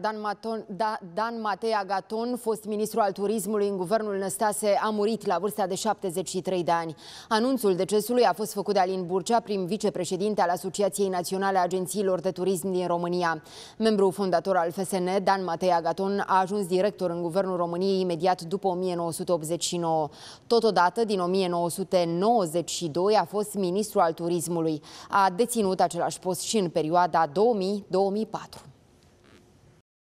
Dan, Maton, da, Dan Matei Agaton, fost ministru al turismului în guvernul Năstase, a murit la vârsta de 73 de ani. Anunțul decesului a fost făcut de Alin Burcea, prim vicepreședinte al Asociației Naționale a Agențiilor de Turism din România. Membru fondator al FSN, Dan Matei Agaton, a ajuns director în guvernul României imediat după 1989. Totodată, din 1992, a fost ministru al turismului. A deținut același post și în perioada 2000-2004.